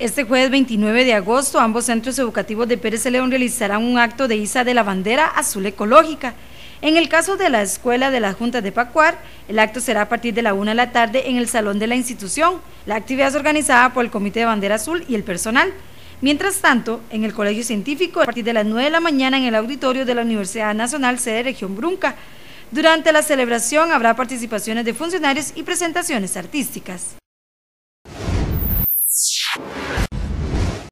Este jueves 29 de agosto, ambos centros educativos de Pérez León realizarán un acto de ISA de la bandera azul ecológica. En el caso de la Escuela de la Junta de Pacuar, el acto será a partir de la una de la tarde en el salón de la institución. La actividad es organizada por el Comité de Bandera Azul y el personal. Mientras tanto, en el Colegio Científico, a partir de las 9 de la mañana en el auditorio de la Universidad Nacional Sede Región Brunca. Durante la celebración habrá participaciones de funcionarios y presentaciones artísticas.